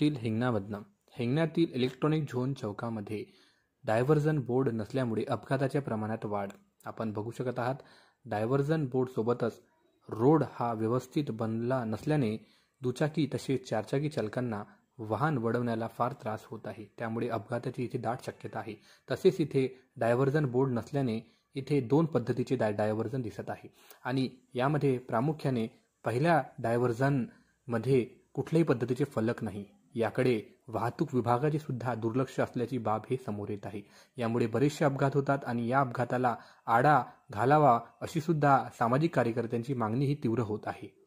तील हिंगणामधनं हिंगण्यातील इलेक्ट्रॉनिक झोन चौकामध्ये डायव्हर्जन बोर्ड नसल्यामुळे अपघाताच्या प्रमाणात वाढ आपण बघू शकत आहात डायव्हर्जन बोर्डसोबतच रोड हा व्यवस्थित बनला नसल्याने दुचाकी तसेच चारचाकी चालकांना वाहन वळवण्याला फार त्रास होत आहे त्यामुळे अपघाताची इथे दाट शक्यता आहे तसेच इथे डायव्हर्जन बोर्ड नसल्याने इथे दोन पद्धतीचे डाय डायव्हर्जन दिसत आहे आणि यामध्ये प्रामुख्याने पहिल्या डायव्हर्जनमध्ये कुठल्याही पद्धतीचे फलक नाही याकडे वाहतूक विभागाचे सुद्धा दुर्लक्ष असल्याची बाब हे समोर येत आहे यामुळे बरेचसे अपघात होतात आणि या अपघाताला आडा घालावा अशी सुद्धा सामाजिक कार्यकर्त्यांची मागणी ही तीव्र होत आहे